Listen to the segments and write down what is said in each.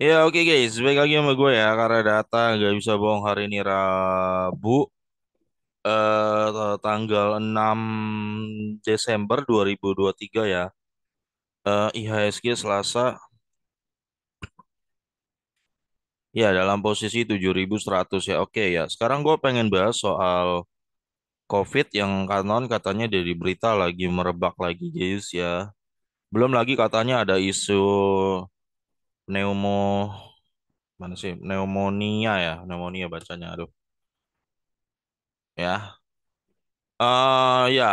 Ya oke guys, baik lagi sama gue ya karena data nggak bisa bohong hari ini Rabu eh tanggal 6 Desember 2023 ya. Eh, IHSG Selasa ya dalam posisi 7100 ya. Oke ya. Sekarang gue pengen bahas soal COVID yang kanon katanya dari berita lagi merebak lagi guys ya. Belum lagi katanya ada isu pneumo mana sih pneumonia ya pneumonia bacanya aduh ya uh, ya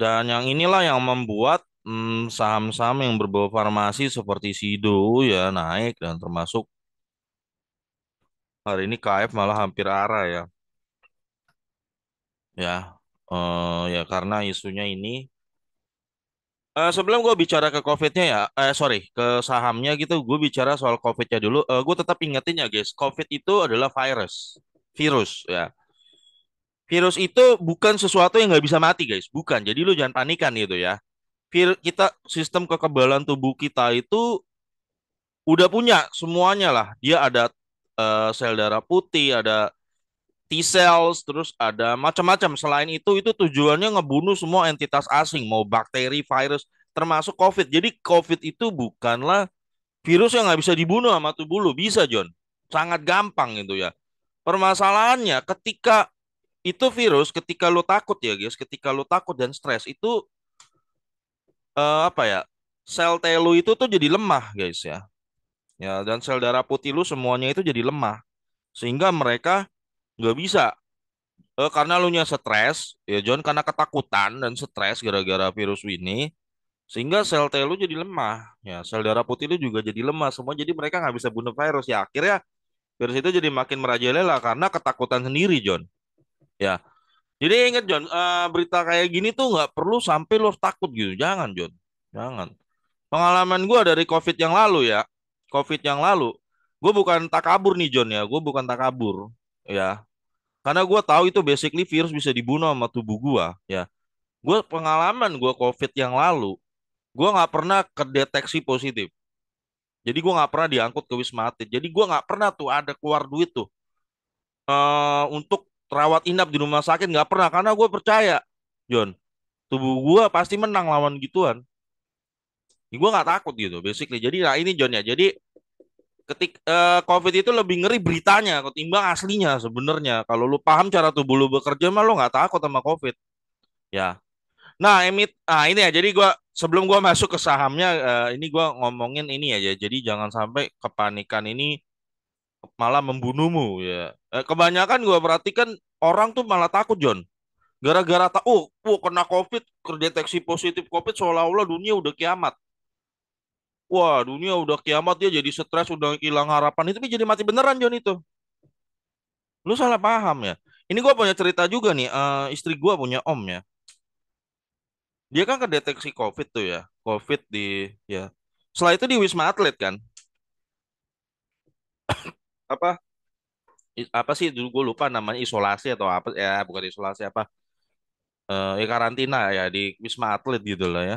dan yang inilah yang membuat hmm, saham-saham yang berbau farmasi seperti Sido ya naik dan termasuk hari ini KF malah hampir arah ya ya uh, ya karena isunya ini Uh, sebelum gue bicara ke COVID-nya ya, eh, sorry, ke sahamnya gitu, gue bicara soal COVID-nya dulu. Uh, eh, gue tetap ingetin ya guys, COVID itu adalah virus, virus ya. Virus itu bukan sesuatu yang nggak bisa mati guys, bukan. Jadi lu jangan panikan gitu ya. Vir kita sistem kekebalan tubuh kita itu udah punya semuanya lah. Dia ada uh, sel darah putih, ada T cells terus ada macam-macam selain itu itu tujuannya ngebunuh semua entitas asing mau bakteri virus termasuk covid jadi covid itu bukanlah virus yang nggak bisa dibunuh sama tubuh lu bisa John sangat gampang gitu ya permasalahannya ketika itu virus ketika lu takut ya guys ketika lu takut dan stres itu uh, apa ya sel T itu tuh jadi lemah guys ya ya dan sel darah putih lu semuanya itu jadi lemah sehingga mereka nggak bisa eh, karena lu nya stres ya John karena ketakutan dan stres gara-gara virus ini sehingga sel T lu jadi lemah ya sel darah putih lu juga jadi lemah semua jadi mereka nggak bisa bunuh virus ya akhirnya virus itu jadi makin merajalela karena ketakutan sendiri John ya jadi ingat John eh, berita kayak gini tuh nggak perlu sampai lu takut gitu jangan John jangan pengalaman gue dari covid yang lalu ya covid yang lalu gue bukan tak kabur nih John ya gue bukan tak kabur ya karena gue tahu itu basically virus bisa dibunuh sama tubuh gue ya gue pengalaman gue covid yang lalu gue nggak pernah kedeteksi positif jadi gue nggak pernah diangkut ke wisma atlet jadi gue nggak pernah tuh ada keluar duit tuh uh, untuk terawat inap di rumah sakit nggak pernah karena gue percaya John tubuh gue pasti menang lawan gituan gue nggak takut gitu basically jadi nah ini John ya jadi ketik uh, covid itu lebih ngeri beritanya ketimbang aslinya sebenarnya kalau lu paham cara tubuh lu bekerja mah lu nggak takut sama covid ya nah emit ah ini ya jadi gua sebelum gua masuk ke sahamnya uh, ini gua ngomongin ini ya. jadi jangan sampai kepanikan ini malah membunuhmu ya eh, kebanyakan gua perhatikan orang tuh malah takut John gara-gara tak oh, uh, oh uh, kena covid terdeteksi positif covid seolah-olah dunia udah kiamat wah dunia udah kiamat dia jadi stres udah hilang harapan itu jadi mati beneran John itu lu salah paham ya ini gua punya cerita juga nih uh, istri gua punya om ya dia kan kedeteksi covid tuh ya covid di ya setelah itu di wisma atlet kan apa apa sih dulu gue lupa namanya isolasi atau apa ya bukan isolasi apa eh ya karantina ya di Wisma Atlet gitu lah ya.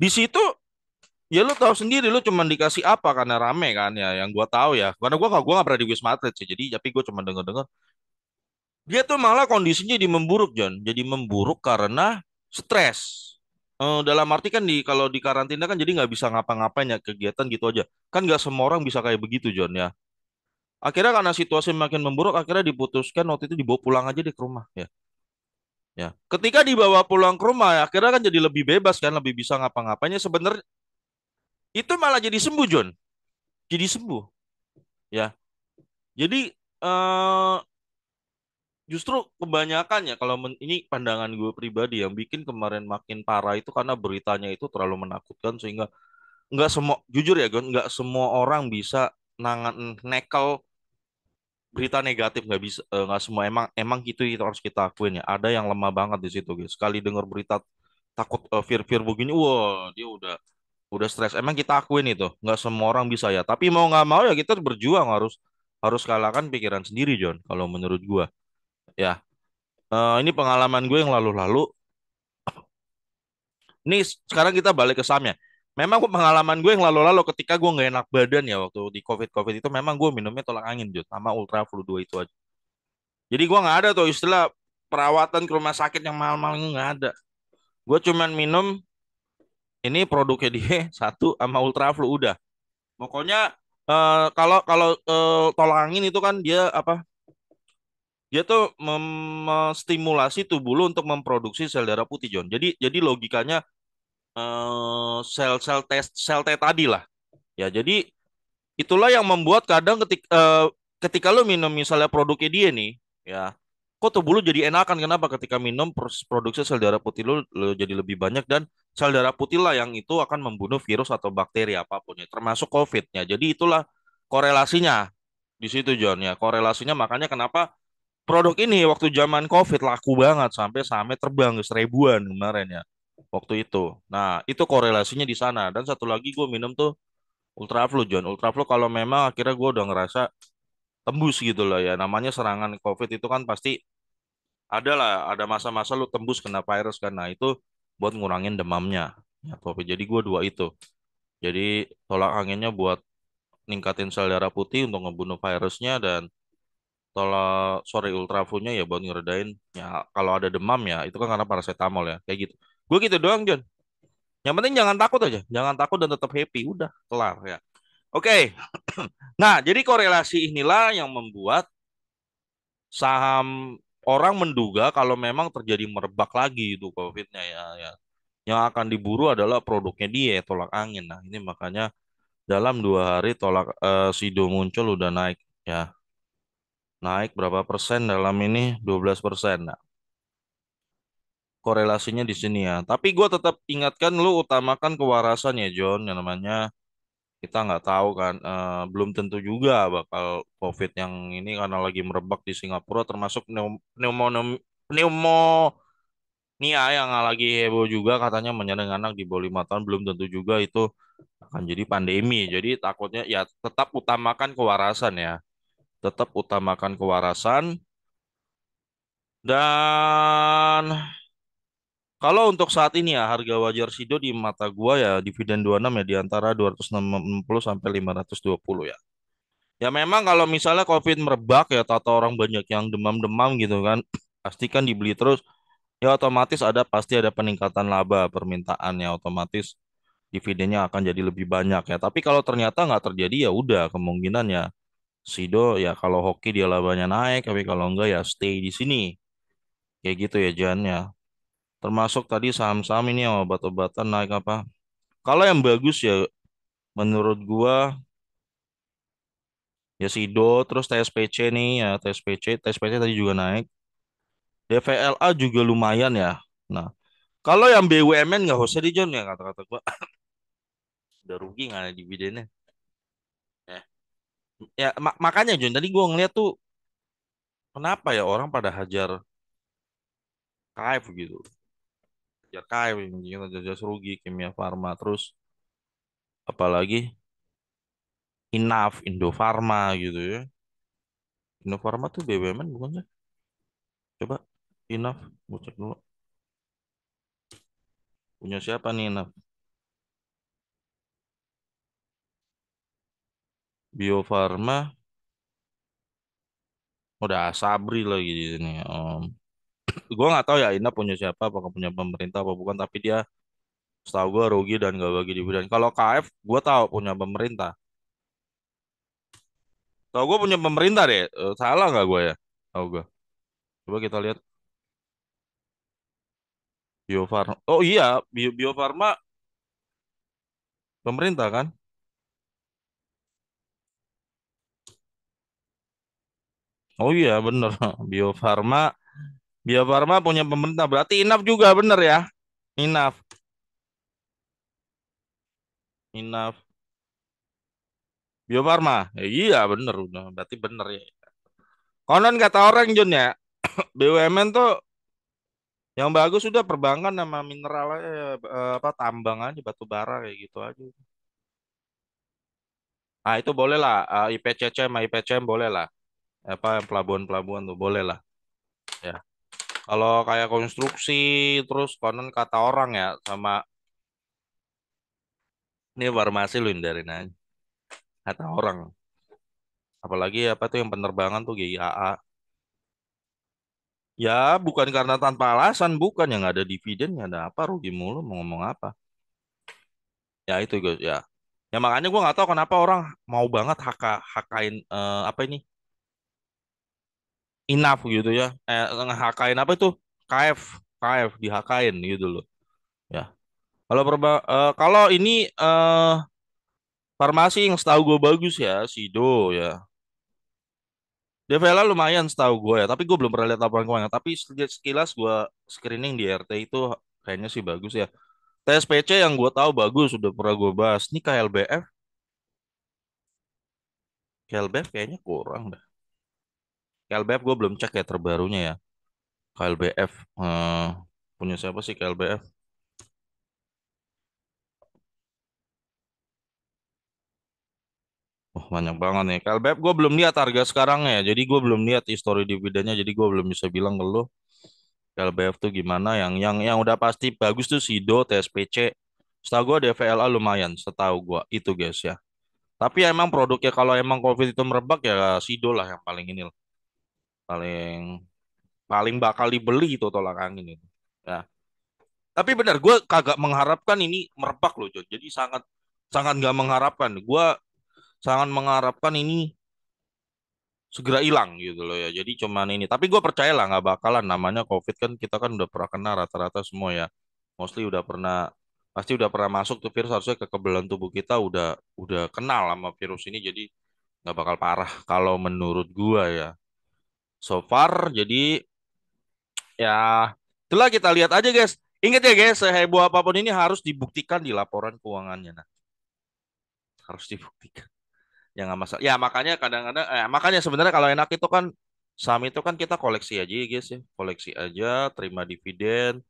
Di situ Ya lu tahu sendiri lu cuma dikasih apa karena rame kan ya yang gua tahu ya. Karena gua gua nggak pernah di Wisma Atlet sih. Jadi tapi gua cuma denger-dengar dia tuh malah kondisinya jadi memburuk John jadi memburuk karena stres uh, dalam arti kan di kalau di karantina kan jadi nggak bisa ngapa-ngapain ya kegiatan gitu aja kan nggak semua orang bisa kayak begitu John ya akhirnya karena situasi makin memburuk akhirnya diputuskan waktu itu dibawa pulang aja deh ke rumah ya ya ketika dibawa pulang ke rumah akhirnya kan jadi lebih bebas kan lebih bisa ngapa-ngapainnya sebenarnya itu malah jadi sembuh John jadi sembuh ya jadi eh, justru kebanyakan ya kalau men, ini pandangan gue pribadi yang bikin kemarin makin parah itu karena beritanya itu terlalu menakutkan sehingga nggak semua jujur ya John nggak semua orang bisa nangan nekel berita negatif nggak bisa eh, nggak semua emang emang gitu itu harus kita akuin ya ada yang lemah banget di situ guys sekali dengar berita takut uh, eh, fear fear begini wah wow, dia udah udah stres emang kita akuin itu nggak semua orang bisa ya tapi mau nggak mau ya kita berjuang harus harus kalahkan pikiran sendiri John kalau menurut gue, ya uh, ini pengalaman gue yang lalu-lalu ini sekarang kita balik ke samnya memang pengalaman gue yang lalu-lalu ketika gue nggak enak badan ya waktu di covid covid itu memang gue minumnya tolak angin John sama ultra flu dua itu aja jadi gue nggak ada tuh istilah perawatan ke rumah sakit yang mahal-mahal nggak ada gue cuman minum ini produknya dia satu sama ultraflu udah pokoknya uh, kalau kalau uh, tolak angin itu kan dia apa dia tuh memstimulasi tubuh lu untuk memproduksi sel darah putih John jadi jadi logikanya sel eh, sel sel test sel T tadi lah ya jadi itulah yang membuat kadang ketika uh, ketika lu minum misalnya produknya dia nih ya kok tubuh lu jadi enakan kenapa ketika minum produksi sel darah putih lu, lu jadi lebih banyak dan sel darah putih lah yang itu akan membunuh virus atau bakteri apapun ya termasuk COVID-nya. Jadi itulah korelasinya di situ John ya. Korelasinya makanya kenapa produk ini waktu zaman COVID laku banget sampai sampai terbang ke seribuan kemarin ya waktu itu. Nah itu korelasinya di sana dan satu lagi gue minum tuh Ultraflu John. Ultraflu kalau memang akhirnya gue udah ngerasa tembus gitu loh ya. Namanya serangan COVID itu kan pasti adalah ada masa-masa lu tembus kena virus karena itu buat ngurangin demamnya ya kopi jadi gue dua itu jadi tolak anginnya buat ningkatin sel darah putih untuk ngebunuh virusnya dan tolak sore ultrafonnya ya buat ngeredain ya kalau ada demam ya itu kan karena paracetamol ya kayak gitu gue gitu doang John yang penting jangan takut aja jangan takut dan tetap happy udah kelar ya oke okay. nah jadi korelasi inilah yang membuat saham orang menduga kalau memang terjadi merebak lagi itu COVID-nya ya, ya. Yang akan diburu adalah produknya dia tolak angin. Nah ini makanya dalam dua hari tolak eh, Sido muncul udah naik ya. Naik berapa persen dalam ini? 12 persen. Nah, korelasinya di sini ya. Tapi gue tetap ingatkan lu utamakan kewarasan ya John yang namanya kita nggak tahu kan uh, belum tentu juga bakal COVID yang ini karena lagi merebak di Singapura termasuk pneumo pneumonia yang lagi heboh juga katanya menyerang anak di bawah lima tahun belum tentu juga itu akan jadi pandemi jadi takutnya ya tetap utamakan kewarasan ya tetap utamakan kewarasan dan kalau untuk saat ini ya harga wajar Sido di mata gua ya dividen 26 ya di antara 260 sampai 520 ya. Ya memang kalau misalnya COVID merebak ya tata orang banyak yang demam-demam gitu kan pastikan dibeli terus ya otomatis ada pasti ada peningkatan laba permintaannya otomatis dividennya akan jadi lebih banyak ya. Tapi kalau ternyata nggak terjadi ya udah kemungkinan ya Sido ya kalau hoki dia labanya naik tapi kalau enggak ya stay di sini. Kayak gitu ya Jan ya termasuk tadi saham-saham ini yang obat-obatan naik apa. Kalau yang bagus ya menurut gua ya Sido, terus TSPC nih ya TSPC, TSPC tadi juga naik. DVLA juga lumayan ya. Nah, kalau yang BUMN nggak usah di John ya kata-kata gua. Udah rugi nggak ada dividennya. Ya, ya mak makanya John tadi gua ngeliat tuh kenapa ya orang pada hajar KF gitu ya Kai yang jelas rugi Kimia Farma terus apalagi Enough Indofarma gitu ya Indofarma tuh BUMN bukan sih coba Enough gue cek dulu punya siapa nih Enough Bio Farma udah Sabri lagi di sini. Ya om gue nggak tahu ya Ina punya siapa apakah punya pemerintah apa bukan tapi dia setahu gue rugi dan gak bagi dividen kalau KF gue tahu punya pemerintah tahu gue punya pemerintah deh eh, salah nggak gue ya tahu gue coba kita lihat Biofarma oh iya Bio Biofarma pemerintah kan Oh iya bener Biofarma. Farma Bio Farma punya pemerintah. Berarti Inaf juga bener ya. Inaf. Inaf. Bio Farma. Ya, eh, iya bener udah. Berarti bener ya. Konon kata orang Jun ya, BUMN tuh yang bagus sudah perbankan sama mineral ya, eh, apa tambang aja batu bara kayak gitu aja. Ah itu boleh lah ah, IPCC sama IPCM boleh lah. Apa pelabuhan-pelabuhan tuh boleh lah. Ya. Kalau kayak konstruksi, terus konon kata orang ya, sama ini farmasi lu hindarin aja. Kata orang. Apalagi apa tuh yang penerbangan tuh GIAA. Ya, bukan karena tanpa alasan, bukan yang ada dividen, ya ada apa, rugi mulu mau ngomong apa. Ya itu guys, ya. Ya makanya gue nggak tahu kenapa orang mau banget haka hakain eh, apa ini enough gitu ya eh, ngehakain apa itu KF KF dihakain gitu loh ya kalau perba uh, kalau ini uh, farmasi yang setahu gue bagus ya Sido ya Devela lumayan setahu gue ya tapi gue belum pernah lihat laporan keuangan tapi sekilas gue screening di RT itu kayaknya sih bagus ya TSPC yang gue tahu bagus sudah pernah gue bahas ini KLBF KLBF kayaknya kurang dah KLBF gue belum cek ya terbarunya ya. KLBF uh, eh, punya siapa sih KLBF? oh, banyak banget nih. KLBF gue belum lihat harga sekarang ya. Jadi gue belum lihat histori dividennya. Jadi gue belum bisa bilang ke lo KLBF tuh gimana. Yang yang yang udah pasti bagus tuh Sido, TSPC. Setahu gue DVLA lumayan. Setahu gue itu guys ya. Tapi emang produknya kalau emang COVID itu merebak ya Sido lah yang paling ini loh paling paling bakal dibeli itu tolak angin itu ya tapi benar gue kagak mengharapkan ini merebak loh John jadi sangat sangat gak mengharapkan gue sangat mengharapkan ini segera hilang gitu loh ya jadi cuman ini tapi gue percaya lah nggak bakalan namanya covid kan kita kan udah pernah kena rata-rata semua ya mostly udah pernah pasti udah pernah masuk tuh virus harusnya kekebalan tubuh kita udah udah kenal sama virus ini jadi nggak bakal parah kalau menurut gue ya so far jadi ya itulah kita lihat aja guys ingat ya guys seheboh apapun ini harus dibuktikan di laporan keuangannya nah harus dibuktikan yang nggak masalah ya makanya kadang-kadang eh, makanya sebenarnya kalau enak itu kan saham itu kan kita koleksi aja ya, guys ya koleksi aja terima dividen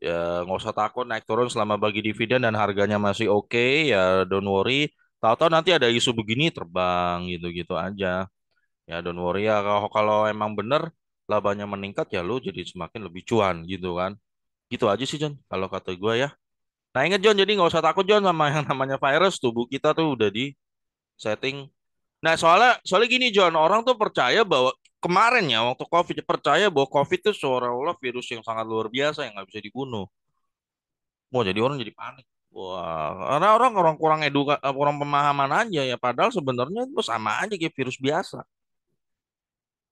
ya nggak usah takut naik turun selama bagi dividen dan harganya masih oke okay, ya don't worry tahu-tahu nanti ada isu begini terbang gitu-gitu aja Ya don't worry ya kalau kalau emang bener labanya meningkat ya lu jadi semakin lebih cuan gitu kan. Gitu aja sih John kalau kata gue ya. Nah inget John jadi nggak usah takut John sama yang namanya virus tubuh kita tuh udah di setting. Nah soalnya soalnya gini John orang tuh percaya bahwa kemarin ya waktu COVID percaya bahwa COVID tuh seolah-olah virus yang sangat luar biasa yang nggak bisa dibunuh. Mau jadi orang jadi panik. Wah, karena orang orang kurang eduka, eh, kurang pemahaman aja ya. Padahal sebenarnya itu sama aja kayak virus biasa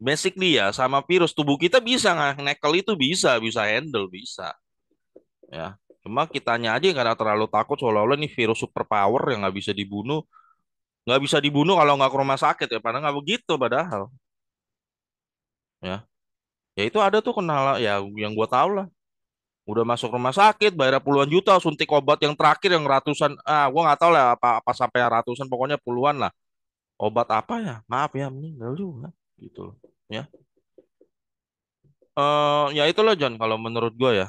basic ya sama virus tubuh kita bisa nggak nekel itu bisa bisa handle bisa ya cuma kitanya aja nggak terlalu takut seolah-olah ini virus super power yang nggak bisa dibunuh nggak bisa dibunuh kalau nggak ke rumah sakit ya padahal nggak begitu padahal ya ya itu ada tuh kenal ya yang gue tau lah udah masuk rumah sakit bayar puluhan juta suntik obat yang terakhir yang ratusan ah gue nggak tahu lah apa apa sampai ratusan pokoknya puluhan lah obat apa ya maaf ya meninggal juga gitu loh ya uh, ya itulah John kalau menurut gue ya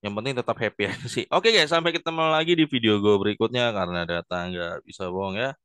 yang penting tetap happy aja sih oke okay, guys sampai ketemu lagi di video gue berikutnya karena data nggak bisa bohong ya